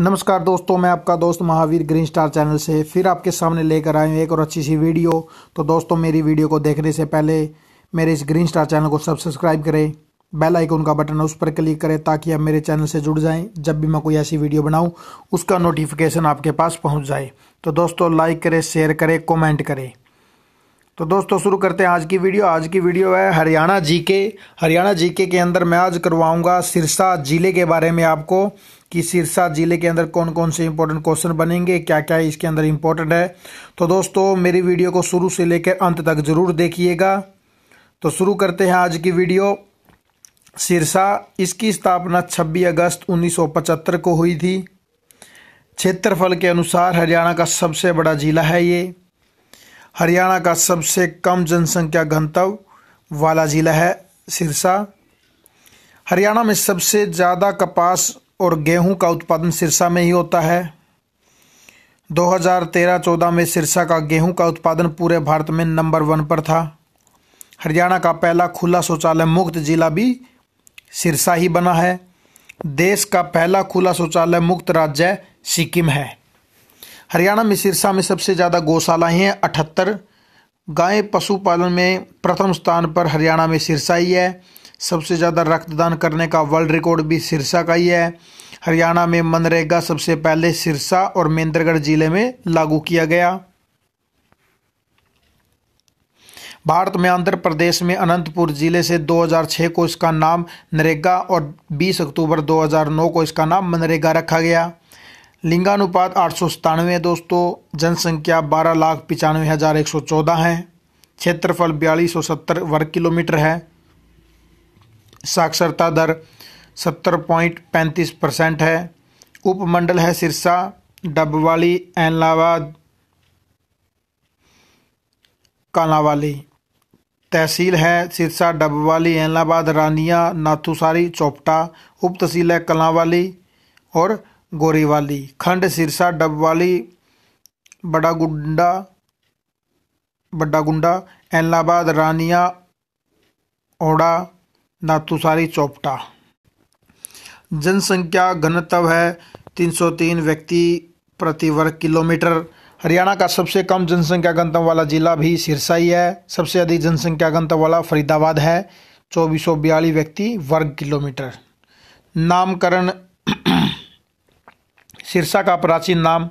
नमस्कार दोस्तों मैं आपका दोस्त महावीर ग्रीन स्टार चैनल से फिर आपके सामने लेकर आया हूँ एक और अच्छी सी वीडियो तो दोस्तों मेरी वीडियो को देखने से पहले मेरे इस ग्रीन स्टार चैनल को सब्सक्राइब करें बेल आइकन का बटन उस पर क्लिक करें ताकि आप मेरे चैनल से जुड़ जाएं जब भी मैं कोई ऐसी वीडियो बनाऊँ उसका नोटिफिकेशन आपके पास पहुँच जाए तो दोस्तों लाइक करें शेयर करें कॉमेंट करें तो दोस्तों शुरू करते हैं आज की वीडियो आज की वीडियो है हरियाणा जीके हरियाणा जीके के अंदर मैं आज करवाऊंगा सिरसा ज़िले के बारे में आपको कि सिरसा ज़िले के अंदर कौन कौन से इंपॉर्टेंट क्वेश्चन बनेंगे क्या क्या इसके अंदर इम्पोर्टेंट है तो दोस्तों मेरी वीडियो को शुरू से लेकर अंत तक ज़रूर देखिएगा तो शुरू करते हैं आज की वीडियो सिरसा इसकी स्थापना छब्बीस अगस्त उन्नीस को हुई थी क्षेत्रफल के अनुसार हरियाणा का सबसे बड़ा ज़िला है ये हरियाणा का सबसे कम जनसंख्या घनत्व वाला ज़िला है सिरसा हरियाणा में सबसे ज़्यादा कपास और गेहूं का उत्पादन सिरसा में ही होता है 2013-14 में सिरसा का गेहूं का उत्पादन पूरे भारत में नंबर वन पर था हरियाणा का पहला खुला शौचालय मुक्त जिला भी सिरसा ही बना है देश का पहला खुला शौचालय मुक्त राज्य सिक्किम है हरियाणा में सिरसा में सबसे ज़्यादा गौशालाएँ हैं अठहत्तर गाय पशुपालन में प्रथम स्थान पर हरियाणा में सिरसा ही है सबसे ज़्यादा रक्तदान करने का वर्ल्ड रिकॉर्ड भी सिरसा का ही है हरियाणा में मनरेगा सबसे पहले सिरसा और महेंद्रगढ़ जिले में लागू किया गया भारत में आंध्र प्रदेश में अनंतपुर जिले से 2006 को इसका नाम नरेगा और 20 अक्टूबर 2009 को इसका नाम मनरेगा रखा गया लिंगानुपात आठ सौ सतानवे दोस्तों जनसंख्या बारह लाख पचानवे हज़ार एक सौ चौदह है क्षेत्रफल बयालीस सौ सत्तर वर्ग किलोमीटर है साक्षरता दर सत्तर पॉइंट पैंतीस परसेंट है उपमंडल है सिरसा डबवाली एनलाबाद कानावाली तहसील है सिरसा डबवाली एनलाबाद रानिया नाथुसारी चौपटा उप तहसील है कलावाली और गोरीवाली खंड सिरसा डबवाली बड़ागुंडा बड्डागुंडा एलाहाबाद रानिया ओड़ा नातुसारी चौपटा जनसंख्या घनत्व है 303 व्यक्ति प्रति वर्ग किलोमीटर हरियाणा का सबसे कम जनसंख्या गंतव्य वाला जिला भी सिरसा ही है सबसे अधिक जनसंख्या गंतव्य वाला फरीदाबाद है चौबीस सौ बयालीस व्यक्ति वर्ग किलोमीटर नामकरण सिरसा का प्राचीन नाम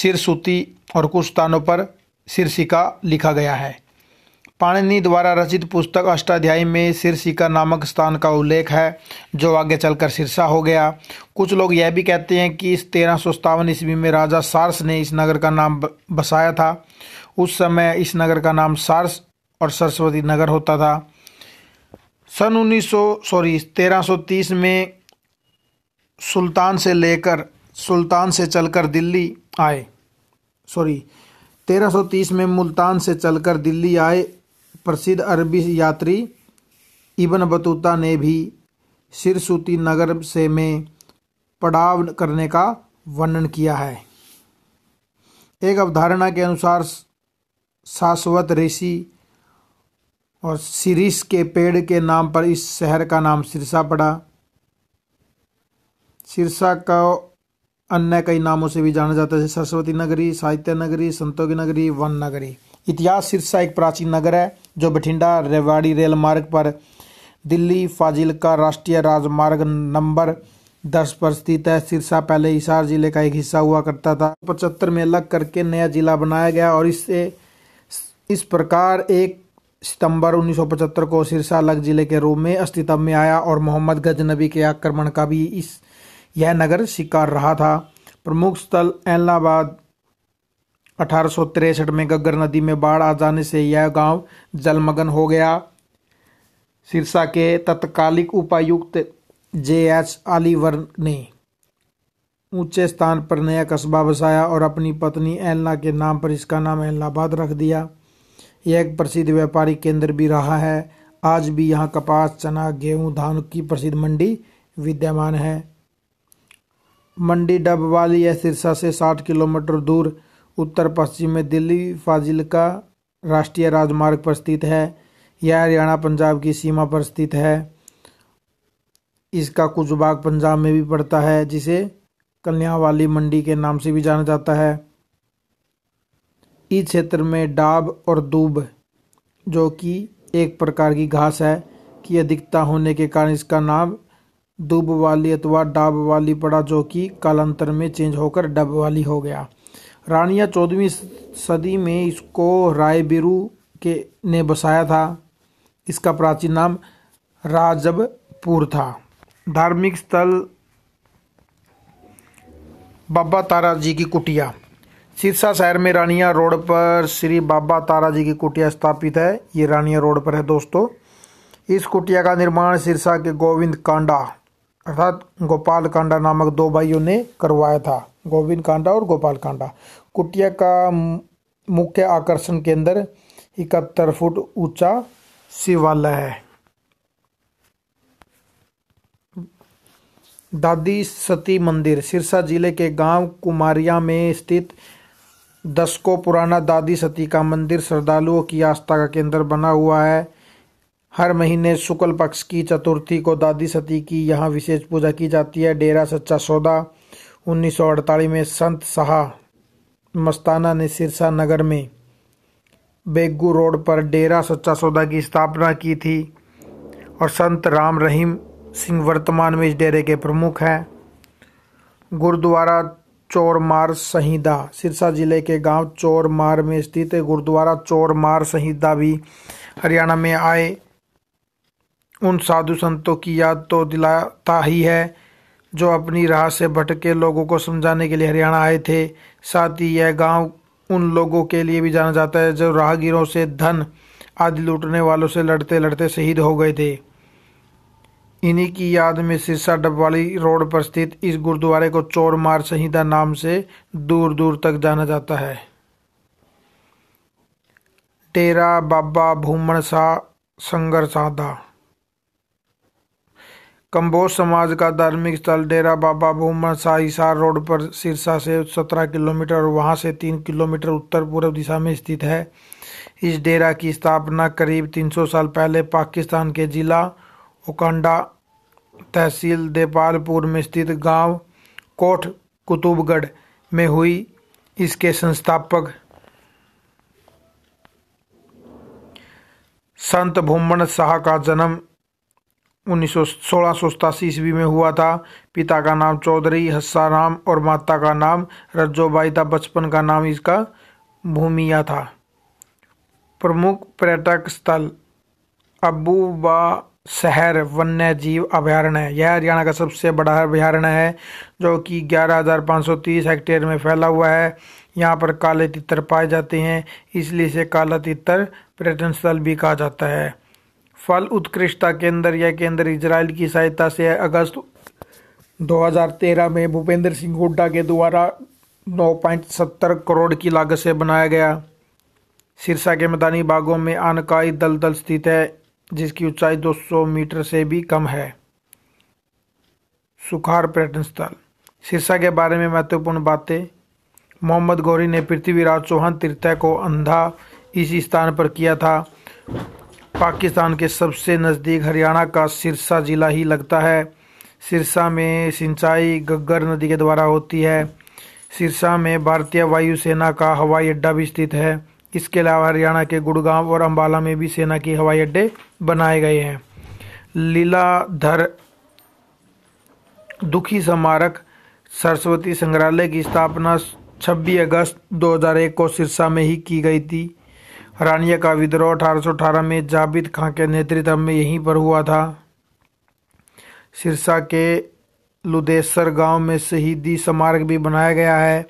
सिरसुती और कुछ स्थानों पर सिरसिका लिखा गया है पाणिनि द्वारा रचित पुस्तक अष्टाध्यायी में सिरसिका नामक स्थान का उल्लेख है जो आगे चलकर सिरसा हो गया कुछ लोग यह भी कहते हैं कि इस तेरह सौ सत्तावन ईस्वी में राजा सार्स ने इस नगर का नाम बसाया था उस समय इस नगर का नाम सार्स और सरस्वती नगर होता था सन 1900 सॉरी 1330 में सुल्तान से लेकर सुल्तान से चलकर दिल्ली आए सॉरी 1330 में मुल्तान से चलकर दिल्ली आए प्रसिद्ध अरबी यात्री इबन बतूता ने भी सिरसूती नगर से में पड़ाव करने का वर्णन किया है एक अवधारणा के अनुसार शाश्वत ऋषि और सिरिस के पेड़ के नाम पर इस शहर का नाम सिरसा पड़ा सिरसा का अन्य कई नामों से भी जाना जाता है जैसे सरस्वती नगरी साहित्य नगरी संतों की नगरी वन नगरी इतिहास सिरसा एक प्राचीन नगर है जो बठिंडा रेवाड़ी रेल मार्ग पर दिल्ली फाजिल का राष्ट्रीय राजमार्ग नंबर दस पर स्थित है सिरसा पहले हिसार जिले का एक हिस्सा हुआ करता था पचहत्तर में अलग करके नया जिला बनाया गया और इससे इस प्रकार एक सितंबर 1975 को सिरसा अलग जिले के रूप में अस्तित्व में आया और मोहम्मद गजनबी के आक्रमण का भी इस यह नगर शिकार रहा था प्रमुख स्थल एलाहाबाद अठारह में गग्गर नदी में बाढ़ आ जाने से यह गांव जलमग्न हो गया सिरसा के तत्कालिक उपायुक्त जे एच आलीवर ने ऊंचे स्थान पर नया कस्बा बसाया और अपनी पत्नी एलना के नाम पर इसका नाम एलाहाबाद रख दिया यह एक प्रसिद्ध व्यापारिक केंद्र भी रहा है आज भी यहाँ कपास चना गेहूं धान की प्रसिद्ध मंडी विद्यमान है मंडी वाली या सिरसा से 60 किलोमीटर दूर उत्तर पश्चिम में दिल्ली फाजिलका राष्ट्रीय राजमार्ग पर स्थित है यह हरियाणा पंजाब की सीमा पर स्थित है इसका कुछ भाग पंजाब में भी पड़ता है जिसे वाली मंडी के नाम से भी जाना जाता है इस क्षेत्र में डाब और दूब जो कि एक प्रकार की घास है की अधिकता होने के कारण इसका नाम डूब वाली अथवा डाब वाली पड़ा जो कि कालांतर में चेंज होकर डब वाली हो गया रानिया चौदहवीं सदी में इसको रायबिरु के ने बसाया था इसका प्राचीन नाम राजबपुर था धार्मिक स्थल बाबा तारा जी की कुटिया सिरसा शहर में रानिया रोड पर श्री बाबा तारा जी की कुटिया स्थापित है ये रानिया रोड पर है दोस्तों इस कुटिया का निर्माण सिरसा के गोविंद कांडा अर्थात गोपाल कांडा नामक दो भाइयों ने करवाया था गोविंद कांडा और गोपाल कांडा कुटिया का मुख्य आकर्षण केंद्र इकहत्तर फुट ऊंचा शिवालय है दादी सती मंदिर सिरसा जिले के गांव कुमारिया में स्थित दशकों पुराना दादी सती का मंदिर श्रद्धालुओं की आस्था का केंद्र बना हुआ है हर महीने शुक्ल पक्ष की चतुर्थी को दादी सती की यहाँ विशेष पूजा की जाती है डेरा सच्चा सौदा 1948 में संत शाह मस्ताना ने सिरसा नगर में बेगू रोड पर डेरा सच्चा सौदा की स्थापना की थी और संत राम रहीम सिंह वर्तमान में इस डेरे के प्रमुख हैं गुरुद्वारा चोरमार संहिदा सिरसा जिले के गांव चोरमार में स्थित गुरुद्वारा चोरमार संहिदा भी हरियाणा में आए उन साधु संतों की याद तो दिलाता ही है जो अपनी राह से भटके लोगों को समझाने के लिए हरियाणा आए थे साथ ही यह गांव उन लोगों के लिए भी जाना जाता है जो राहगीरों से धन आदि लूटने वालों से लड़ते लड़ते शहीद हो गए थे इन्हीं की याद में सिरसा डबवाली रोड पर स्थित इस गुरुद्वारे को चोर मार संहिता नाम से दूर दूर तक जाना जाता है डेरा बाबा भूमण शाह साधा कम्बोज समाज का धार्मिक स्थल डेरा बाबा भूमन शाह हिसार रोड पर सिरसा से 17 किलोमीटर और वहाँ से 3 किलोमीटर उत्तर पूर्व दिशा में स्थित है इस डेरा की स्थापना करीब 300 साल पहले पाकिस्तान के जिला ओकंडा तहसील देपालपुर में स्थित गांव कोठ कुतुबगढ़ में हुई इसके संस्थापक संत भूमन शाह का जन्म उन्नीस सौ सोलह सौ सतासी ईस्वी में हुआ था पिता का नाम चौधरी हस्साराम और माता का नाम रज्जोबाई था बचपन का नाम इसका भूमिया था प्रमुख पर्यटक स्थल अबूबा शहर वन्य जीव अभ्यारण्य है यह हरियाणा का सबसे बड़ा अभ्यारण्य है जो कि 11,530 हेक्टेयर में फैला हुआ है यहाँ पर काले तितर पाए जाते हैं इसलिए इसे काला तितर पर्यटन स्थल भी कहा जाता है फल उत्कृष्टता केंद्र यह केंद्र इजराइल की सहायता से अगस्त 2013 में भूपेंद्र सिंह हुड्डा के द्वारा 9.70 करोड़ की लागत से बनाया गया सिरसा के मैदानी बागों में आनकाई दलदल स्थित है जिसकी ऊंचाई 200 मीटर से भी कम है सुखार पर्यटन स्थल सिरसा के बारे में महत्वपूर्ण बातें मोहम्मद गौरी ने पृथ्वीराज चौहान तीर्थ को अंधा इस स्थान पर किया था पाकिस्तान के सबसे नज़दीक हरियाणा का सिरसा ज़िला ही लगता है सिरसा में सिंचाई गग्गर नदी के द्वारा होती है सिरसा में भारतीय वायुसेना का हवाई अड्डा भी स्थित है इसके अलावा हरियाणा के गुड़गांव और अंबाला में भी सेना के हवाई अड्डे बनाए गए हैं लीलाधर दुखी स्मारक सरस्वती संग्रहालय की स्थापना 26 अगस्त 2001 को सिरसा में ही की गई थी रानिया का विद्रोह अठारह में जाबिद खां के नेतृत्व में यहीं पर हुआ था सिरसा के लुदेसर गांव में शहीदी स्मारक भी बनाया गया है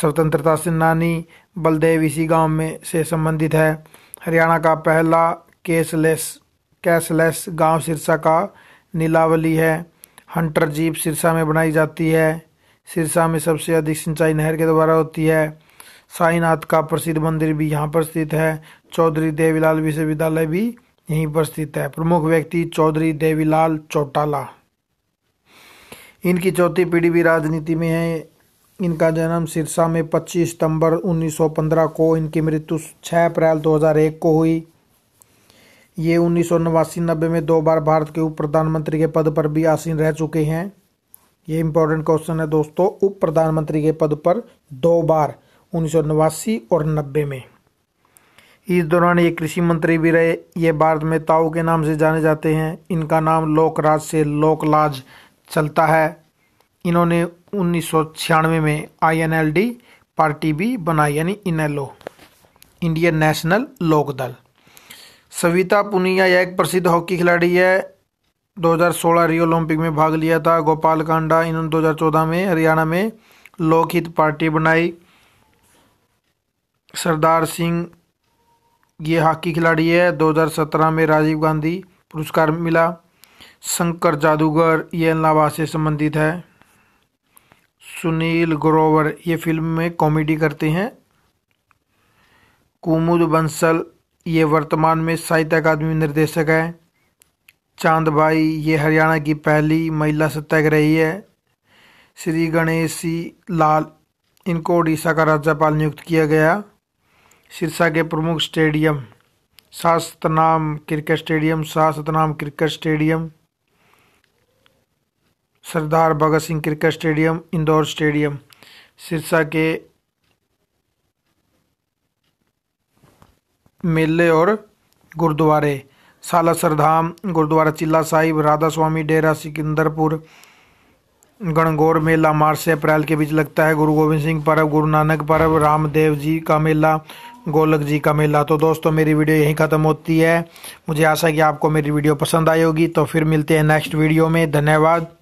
स्वतंत्रता सेनानी बलदेव इसी गांव में से संबंधित है हरियाणा का पहला केसलेस कैशलेस गांव सिरसा का नीलावली है हंटर जीप सिरसा में बनाई जाती है सिरसा में सबसे अधिक सिंचाई नहर के द्वारा होती है साईनाथ का प्रसिद्ध मंदिर भी यहाँ पर स्थित है चौधरी देवीलाल विश्वविद्यालय भी यहीं पर स्थित है प्रमुख व्यक्ति चौधरी देवीलाल चौटाला इनकी चौथी पीढ़ी भी राजनीति में है इनका जन्म सिरसा में 25 सितंबर 1915 को इनकी मृत्यु 6 अप्रैल 2001 को हुई ये उन्नीस सौ नब्बे में दो बार भारत के उप प्रधानमंत्री के पद पर भी आसीन रह चुके हैं ये इम्पोर्टेंट क्वेश्चन है दोस्तों उप प्रधानमंत्री के पद पर दो बार उन्नीस और नब्बे में इस दौरान ये कृषि मंत्री भी रहे ये भारत में ताऊ के नाम से जाने जाते हैं इनका नाम लोकराज से लोकलाज चलता है इन्होंने उन्नीस में आईएनएलडी पार्टी भी बनाई यानी इनएलओ इंडियन नेशनल लोक दल सविता पुनिया एक प्रसिद्ध हॉकी खिलाड़ी है 2016 रियो ओलंपिक में भाग लिया था गोपाल कांडा इन्होंने 2014 में हरियाणा में लोकहित पार्टी बनाई सरदार सिंह ये हॉकी खिलाड़ी है 2017 में राजीव गांधी पुरस्कार मिला शंकर जादूगर ये इलाहाबाद से संबंधित है सुनील ग्रोवर ये फिल्म में कॉमेडी करते हैं कुमुद बंसल ये वर्तमान में साहित्य अकादमी निर्देशक है चांद भाई ये हरियाणा की पहली महिला सत्याग्रही है श्री गणेशी लाल इनको उड़ीसा का राज्यपाल नियुक्त किया गया सिरसा के प्रमुख stadium Shah Satnam cricket stadium Shah Satnam cricket stadium Sardar Bhagat Singh cricket stadium Indore stadium Sirsa के मेले और गुरुद्वारे सालासर धाम गुरुद्वारा चिल्ला साहिब राधा स्वामी डेरा सिकंदरपुर गणगौर मेला मार्च से अप्रैल के बीच लगता है गुरु गोविंद सिंह पर्व गुरु नानक पर्व रामदेव जी का मेला गोलक जी का मेला तो दोस्तों मेरी वीडियो यहीं ख़त्म होती है मुझे आशा है कि आपको मेरी वीडियो पसंद आई होगी तो फिर मिलते हैं नेक्स्ट वीडियो में धन्यवाद